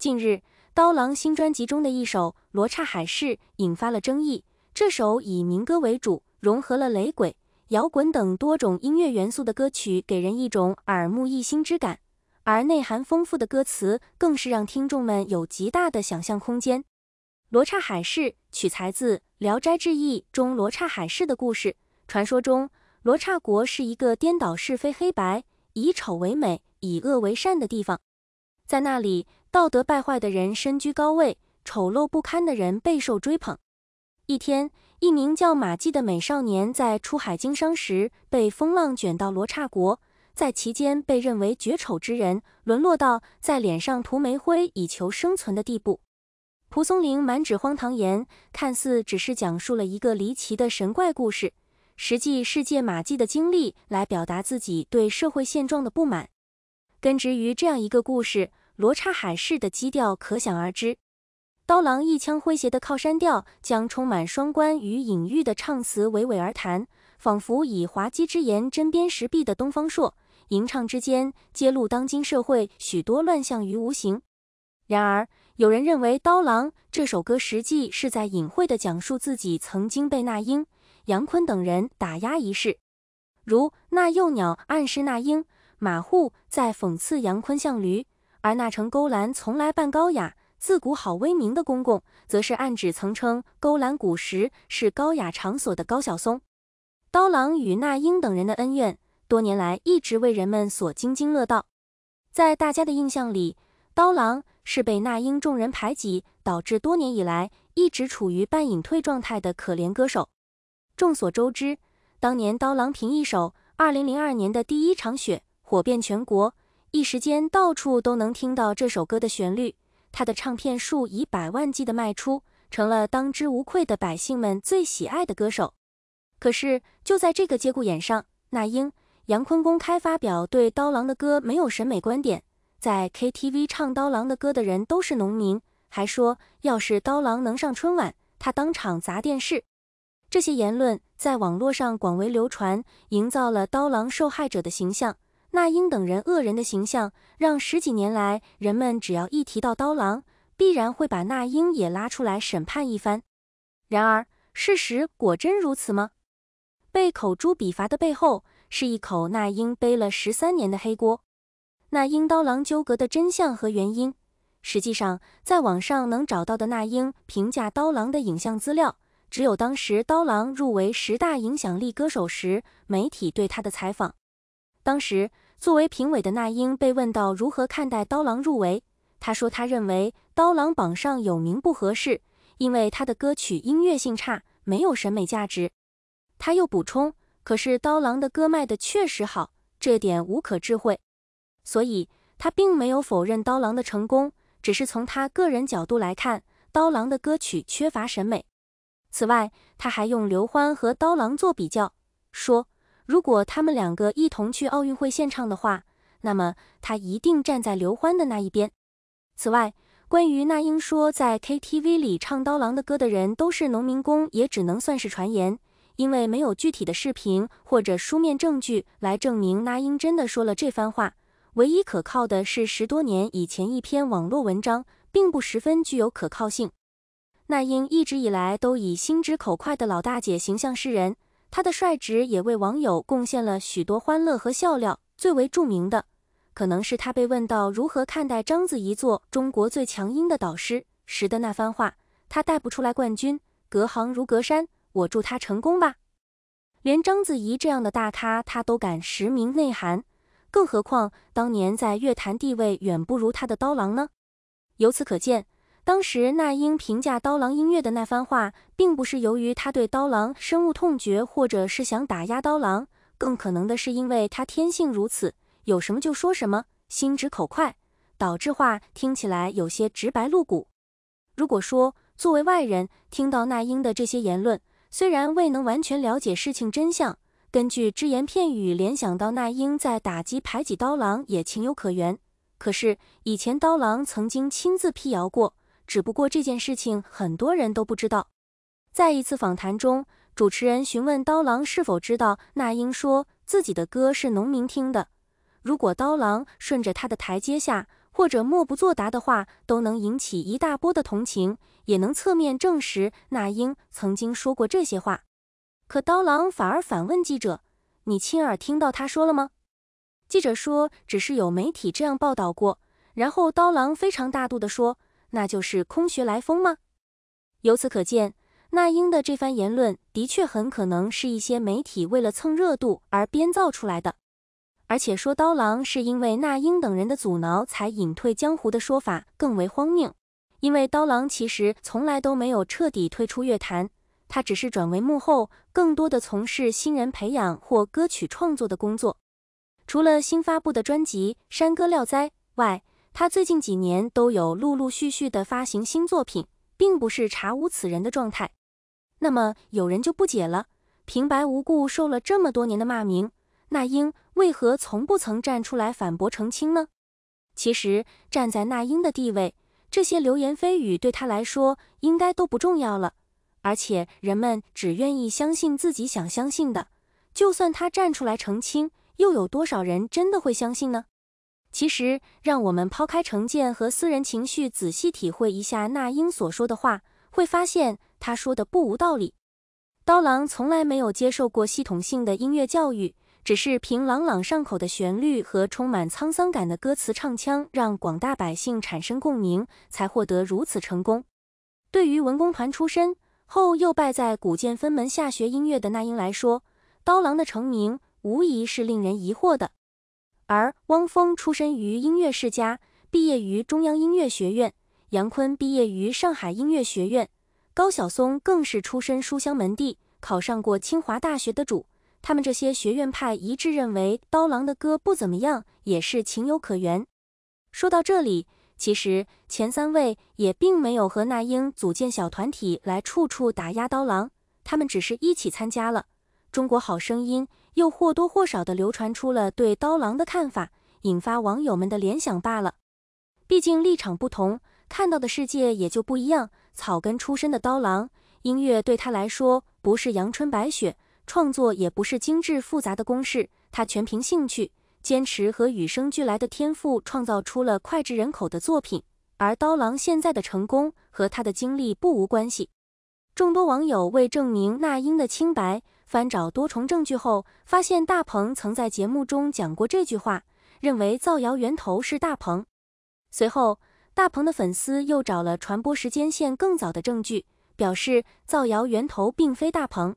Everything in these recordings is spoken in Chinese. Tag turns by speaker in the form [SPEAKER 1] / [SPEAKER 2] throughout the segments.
[SPEAKER 1] 近日，刀郎新专辑中的一首《罗刹海市》引发了争议。这首以民歌为主，融合了雷鬼、摇滚等多种音乐元素的歌曲，给人一种耳目一新之感。而内涵丰富的歌词，更是让听众们有极大的想象空间。《罗刹海市》取材自《聊斋志异》中罗刹海市的故事。传说中，罗刹国是一个颠倒是非黑白、以丑为美、以恶为善的地方，在那里。道德败坏的人身居高位，丑陋不堪的人备受追捧。一天，一名叫马季的美少年在出海经商时被风浪卷到罗刹国，在其间被认为绝丑之人，沦落到在脸上涂煤灰以求生存的地步。蒲松龄满纸荒唐言，看似只是讲述了一个离奇的神怪故事，实际是借马季的经历来表达自己对社会现状的不满。根植于这样一个故事。罗刹海市的基调可想而知，刀郎一腔诙谐的靠山调，将充满双关与隐喻的唱词娓娓而谈，仿佛以滑稽之言针砭时弊的东方朔，吟唱之间揭露当今社会许多乱象于无形。然而，有人认为刀郎这首歌实际是在隐晦地讲述自己曾经被那英、杨坤等人打压一事，如那幼鸟暗示那英马户在讽刺杨坤像驴。而那城勾栏从来扮高雅，自古好威名的公公，则是暗指曾称勾栏古时是高雅场所的高晓松。刀郎与那英等人的恩怨，多年来一直为人们所津津乐道。在大家的印象里，刀郎是被那英众人排挤，导致多年以来一直处于半隐退状态的可怜歌手。众所周知，当年刀郎凭一首《二零零二年的第一场雪》火遍全国。一时间，到处都能听到这首歌的旋律。他的唱片数以百万计的卖出，成了当之无愧的百姓们最喜爱的歌手。可是就在这个节骨眼上，那英、杨坤公开发表对刀郎的歌没有审美观点，在 KTV 唱刀郎的歌的人都是农民，还说要是刀郎能上春晚，他当场砸电视。这些言论在网络上广为流传，营造了刀郎受害者的形象。那英等人恶人的形象，让十几年来人们只要一提到刀郎，必然会把那英也拉出来审判一番。然而，事实果真如此吗？被口诛笔伐的背后，是一口那英背了十三年的黑锅。那英刀郎纠葛的真相和原因，实际上在网上能找到的那英评价刀郎的影像资料，只有当时刀郎入围十大影响力歌手时媒体对他的采访。当时作为评委的那英被问到如何看待刀郎入围，她说她认为刀郎榜上有名不合适，因为他的歌曲音乐性差，没有审美价值。她又补充，可是刀郎的歌卖的确实好，这点无可置喙。所以她并没有否认刀郎的成功，只是从她个人角度来看，刀郎的歌曲缺乏审美。此外，她还用刘欢和刀郎做比较，说。如果他们两个一同去奥运会现场的话，那么他一定站在刘欢的那一边。此外，关于那英说在 KTV 里唱刀郎的歌的人都是农民工，也只能算是传言，因为没有具体的视频或者书面证据来证明那英真的说了这番话。唯一可靠的是十多年以前一篇网络文章，并不十分具有可靠性。那英一直以来都以心直口快的老大姐形象示人。他的率直也为网友贡献了许多欢乐和笑料。最为著名的，可能是他被问到如何看待章子怡做中国最强音的导师时的那番话：“他带不出来冠军，隔行如隔山，我祝他成功吧。”连章子怡这样的大咖，他都敢实名内涵，更何况当年在乐坛地位远不如他的刀郎呢？由此可见。当时那英评价刀郎音乐的那番话，并不是由于他对刀郎深恶痛绝，或者是想打压刀郎，更可能的是因为他天性如此，有什么就说什么，心直口快，导致话听起来有些直白露骨。如果说作为外人听到那英的这些言论，虽然未能完全了解事情真相，根据只言片语联想到那英在打击排挤刀郎，也情有可原。可是以前刀郎曾经亲自辟谣过。只不过这件事情很多人都不知道。在一次访谈中，主持人询问刀郎是否知道那英说自己的歌是农民听的，如果刀郎顺着他的台阶下，或者默不作答的话，都能引起一大波的同情，也能侧面证实那英曾经说过这些话。可刀郎反而反问记者：“你亲耳听到他说了吗？”记者说：“只是有媒体这样报道过。”然后刀郎非常大度的说。那就是空穴来风吗？由此可见，那英的这番言论的确很可能是一些媒体为了蹭热度而编造出来的。而且说刀郎是因为那英等人的阻挠才隐退江湖的说法更为荒谬，因为刀郎其实从来都没有彻底退出乐坛，他只是转为幕后，更多的从事新人培养或歌曲创作的工作。除了新发布的专辑《山歌料灾》外，他最近几年都有陆陆续续的发行新作品，并不是查无此人的状态。那么有人就不解了：平白无故受了这么多年的骂名，那英为何从不曾站出来反驳澄清呢？其实站在那英的地位，这些流言蜚语对他来说应该都不重要了。而且人们只愿意相信自己想相信的，就算他站出来澄清，又有多少人真的会相信呢？其实，让我们抛开成见和私人情绪，仔细体会一下那英所说的话，会发现她说的不无道理。刀郎从来没有接受过系统性的音乐教育，只是凭朗朗上口的旋律和充满沧桑感的歌词唱腔，让广大百姓产生共鸣，才获得如此成功。对于文工团出身后又拜在古剑分门下学音乐的那英来说，刀郎的成名无疑是令人疑惑的。而汪峰出身于音乐世家，毕业于中央音乐学院；杨坤毕业于上海音乐学院；高晓松更是出身书香门第，考上过清华大学的主。他们这些学院派一致认为刀郎的歌不怎么样，也是情有可原。说到这里，其实前三位也并没有和那英组建小团体来处处打压刀郎，他们只是一起参加了。中国好声音又或多或少地流传出了对刀郎的看法，引发网友们的联想罢了。毕竟立场不同，看到的世界也就不一样。草根出身的刀郎，音乐对他来说不是阳春白雪，创作也不是精致复杂的公式，他全凭兴趣、坚持和与生俱来的天赋，创造出了脍炙人口的作品。而刀郎现在的成功和他的经历不无关系。众多网友为证明那英的清白。翻找多重证据后，发现大鹏曾在节目中讲过这句话，认为造谣源头是大鹏。随后，大鹏的粉丝又找了传播时间线更早的证据，表示造谣源头并非大鹏。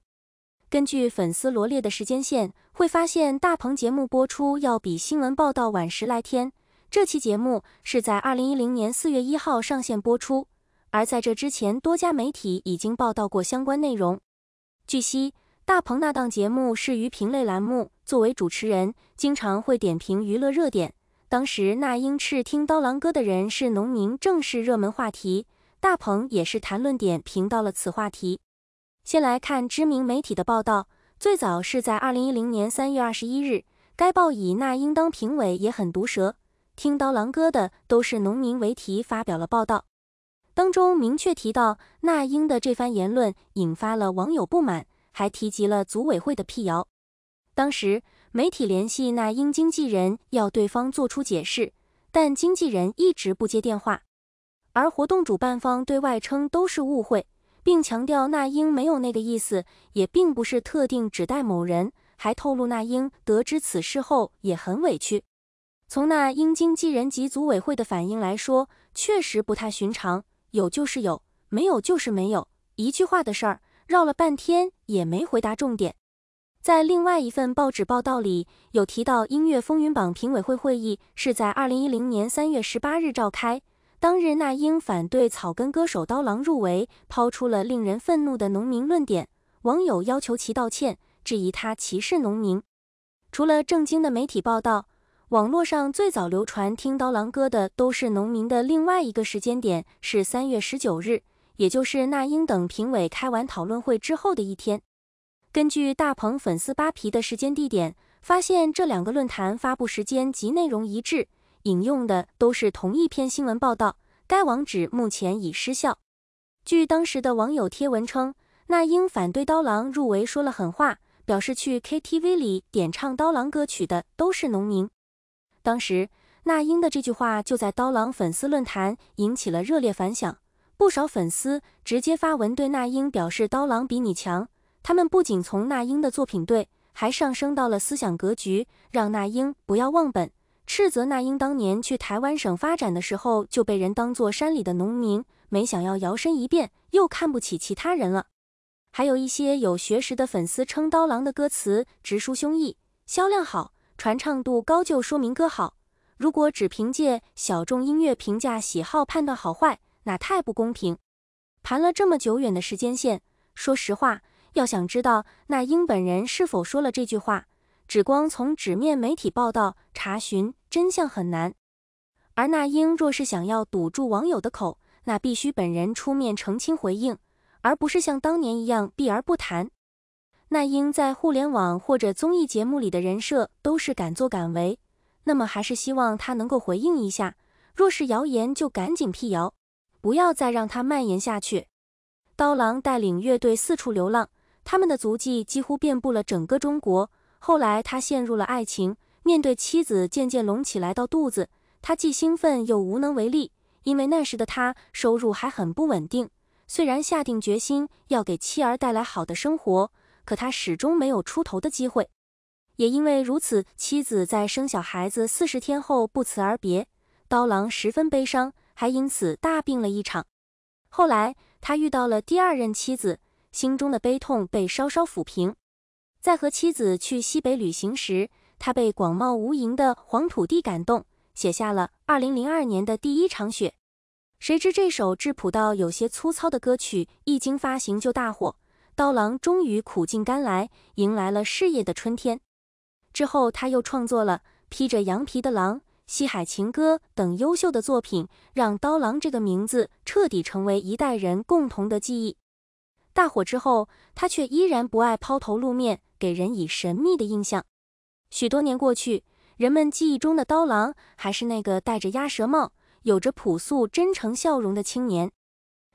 [SPEAKER 1] 根据粉丝罗列的时间线，会发现大鹏节目播出要比新闻报道晚十来天。这期节目是在二零一零年四月一号上线播出，而在这之前，多家媒体已经报道过相关内容。据悉。大鹏那档节目是娱评类栏目，作为主持人，经常会点评娱乐热点。当时那英斥听刀郎歌的人是农民，正是热门话题。大鹏也是谈论点评到了此话题。先来看知名媒体的报道，最早是在二零一零年三月二十一日，该报以“那英当评委也很毒舌，听刀郎歌的都是农民”为题发表了报道，当中明确提到那英的这番言论引发了网友不满。还提及了组委会的辟谣。当时媒体联系那英经纪人，要对方做出解释，但经纪人一直不接电话。而活动主办方对外称都是误会，并强调那英没有那个意思，也并不是特定指代某人。还透露那英得知此事后也很委屈。从那英经纪人及组委会的反应来说，确实不太寻常。有就是有，没有就是没有，一句话的事儿。绕了半天也没回答重点，在另外一份报纸报道里有提到，音乐风云榜评委会会议是在二零一零年三月十八日召开。当日，那英反对草根歌手刀郎入围，抛出了令人愤怒的农民论点，网友要求其道歉，质疑他歧视农民。除了正经的媒体报道，网络上最早流传听刀郎歌的都是农民的另外一个时间点是三月十九日。也就是那英等评委开完讨论会之后的一天，根据大鹏粉丝扒皮的时间地点，发现这两个论坛发布时间及内容一致，引用的都是同一篇新闻报道。该网址目前已失效。据当时的网友贴文称，那英反对刀郎入围，说了狠话，表示去 KTV 里点唱刀郎歌曲的都是农民。当时，那英的这句话就在刀郎粉丝论坛引起了热烈反响。不少粉丝直接发文对那英表示：“刀郎比你强。”他们不仅从那英的作品对，还上升到了思想格局，让那英不要忘本，斥责那英当年去台湾省发展的时候就被人当做山里的农民，没想要摇身一变又看不起其他人了。还有一些有学识的粉丝称：“刀郎的歌词直抒胸臆，销量好，传唱度高，就说明歌好。如果只凭借小众音乐评价喜好判断好坏。”那太不公平。盘了这么久远的时间线，说实话，要想知道那英本人是否说了这句话，只光从纸面媒体报道查询真相很难。而那英若是想要堵住网友的口，那必须本人出面澄清回应，而不是像当年一样避而不谈。那英在互联网或者综艺节目里的人设都是敢作敢为，那么还是希望他能够回应一下。若是谣言，就赶紧辟谣。不要再让它蔓延下去。刀郎带领乐队四处流浪，他们的足迹几乎遍布了整个中国。后来，他陷入了爱情。面对妻子渐渐隆起来到肚子，他既兴奋又无能为力，因为那时的他收入还很不稳定。虽然下定决心要给妻儿带来好的生活，可他始终没有出头的机会。也因为如此，妻子在生小孩子四十天后不辞而别，刀郎十分悲伤。还因此大病了一场。后来，他遇到了第二任妻子，心中的悲痛被稍稍抚平。在和妻子去西北旅行时，他被广袤无垠的黄土地感动，写下了《二零零二年的第一场雪》。谁知这首质朴到有些粗糙的歌曲一经发行就大火，刀郎终于苦尽甘来，迎来了事业的春天。之后，他又创作了《披着羊皮的狼》。《西海情歌》等优秀的作品，让刀郎这个名字彻底成为一代人共同的记忆。大火之后，他却依然不爱抛头露面，给人以神秘的印象。许多年过去，人们记忆中的刀郎还是那个戴着鸭舌帽、有着朴素真诚笑容的青年。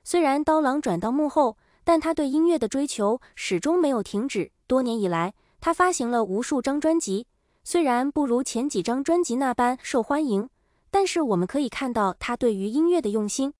[SPEAKER 1] 虽然刀郎转到幕后，但他对音乐的追求始终没有停止。多年以来，他发行了无数张专辑。虽然不如前几张专辑那般受欢迎，但是我们可以看到他对于音乐的用心。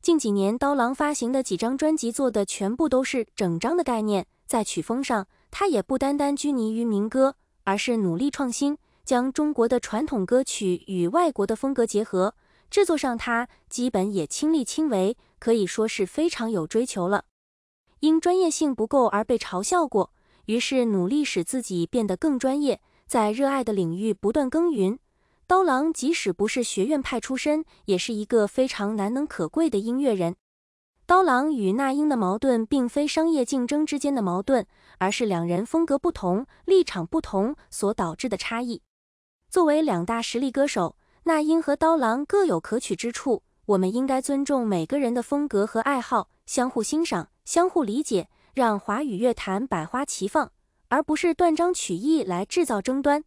[SPEAKER 1] 近几年刀郎发行的几张专辑做的全部都是整张的概念，在曲风上他也不单单拘泥于民歌，而是努力创新，将中国的传统歌曲与外国的风格结合。制作上他基本也亲力亲为，可以说是非常有追求了。因专业性不够而被嘲笑过，于是努力使自己变得更专业。在热爱的领域不断耕耘，刀郎即使不是学院派出身，也是一个非常难能可贵的音乐人。刀郎与那英的矛盾并非商业竞争之间的矛盾，而是两人风格不同、立场不同所导致的差异。作为两大实力歌手，那英和刀郎各有可取之处，我们应该尊重每个人的风格和爱好，相互欣赏、相互理解，让华语乐坛百花齐放。而不是断章取义来制造争端。